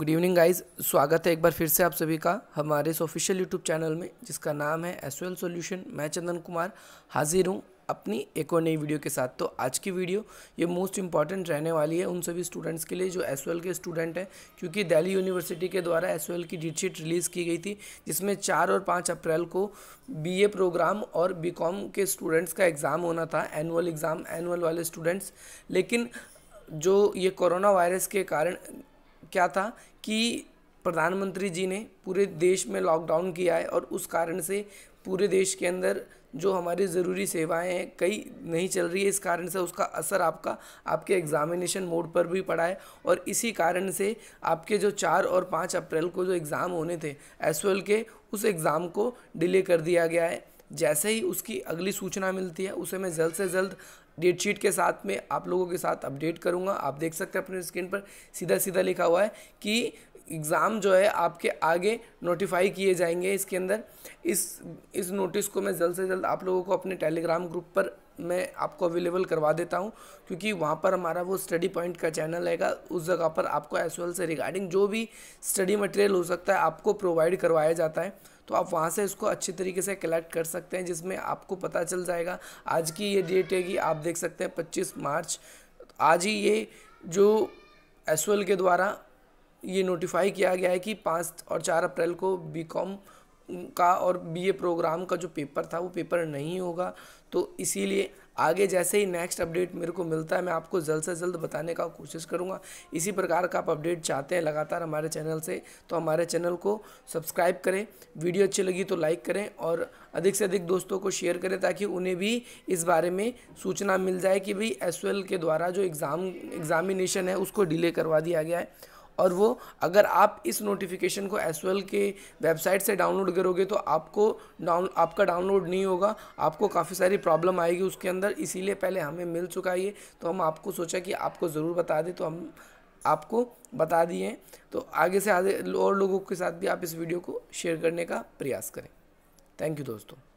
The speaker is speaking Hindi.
गुड इवनिंग गाइस स्वागत है एक बार फिर से आप सभी का हमारे इस ऑफिशियल यूट्यूब चैनल में जिसका नाम है एस एल सोल्यूशन मैं चंदन कुमार हाजिर हूँ अपनी एक और नई वीडियो के साथ तो आज की वीडियो ये मोस्ट इंपॉर्टेंट रहने वाली है उन सभी स्टूडेंट्स के लिए जो एस के स्टूडेंट हैं क्योंकि दिल्ली यूनिवर्सिटी के द्वारा एस की शीट रिलीज़ की गई थी जिसमें चार और पाँच अप्रैल को बी प्रोग्राम और बी के स्टूडेंट्स का एग्ज़ाम होना था एनुअल एग्ज़ाम एनुअल वाले स्टूडेंट्स लेकिन जो ये कोरोना वायरस के कारण क्या था कि प्रधानमंत्री जी ने पूरे देश में लॉकडाउन किया है और उस कारण से पूरे देश के अंदर जो हमारी ज़रूरी सेवाएं हैं कई नहीं चल रही है इस कारण से उसका असर आपका आपके एग्ज़ामिनेशन मोड पर भी पड़ा है और इसी कारण से आपके जो चार और पाँच अप्रैल को जो एग्ज़ाम होने थे एस के उस एग्ज़ाम को डिले कर दिया गया है जैसे ही उसकी अगली सूचना मिलती है उसे मैं जल्द से जल्द डेट शीट के साथ में आप लोगों के साथ अपडेट करूँगा आप देख सकते हैं अपने स्क्रीन पर सीधा सीधा लिखा हुआ है कि एग्ज़ाम जो है आपके आगे नोटिफाई किए जाएंगे इसके अंदर इस इस नोटिस को मैं जल्द से जल्द आप लोगों को अपने टेलीग्राम ग्रुप पर मैं आपको अवेलेबल करवा देता हूँ क्योंकि वहाँ पर हमारा वो स्टडी पॉइंट का चैनल आएगा उस जगह पर आपको एस से रिगार्डिंग जो भी स्टडी मटेरियल हो सकता है आपको प्रोवाइड करवाया जाता है तो आप वहाँ से इसको अच्छे तरीके से कलेक्ट कर सकते हैं जिसमें आपको पता चल जाएगा आज की ये डेट है कि आप देख सकते हैं पच्चीस मार्च आज ही ये जो एस के द्वारा ये नोटिफाई किया गया है कि पाँच और चार अप्रैल को बी कॉम का और बी प्रोग्राम का जो पेपर था वो पेपर नहीं होगा तो इसीलिए आगे जैसे ही नेक्स्ट अपडेट मेरे को मिलता है मैं आपको जल्द से जल्द बताने का कोशिश करूँगा इसी प्रकार का आप अपडेट चाहते हैं लगातार हमारे चैनल से तो हमारे चैनल को सब्सक्राइब करें वीडियो अच्छी लगी तो लाइक करें और अधिक से अधिक दोस्तों को शेयर करें ताकि उन्हें भी इस बारे में सूचना मिल जाए कि भाई एस के द्वारा जो एग्ज़ाम एग्ज़ामिनेशन है उसको डिले करवा दिया गया है और वो अगर आप इस नोटिफिकेशन को एस के वेबसाइट से डाउनलोड करोगे तो आपको डाउन आपका डाउनलोड नहीं होगा आपको काफ़ी सारी प्रॉब्लम आएगी उसके अंदर इसीलिए पहले हमें मिल चुका है तो हम आपको सोचा कि आपको ज़रूर बता दें तो हम आपको बता दिए तो आगे से आगे और लोगों के साथ भी आप इस वीडियो को शेयर करने का प्रयास करें थैंक यू दोस्तों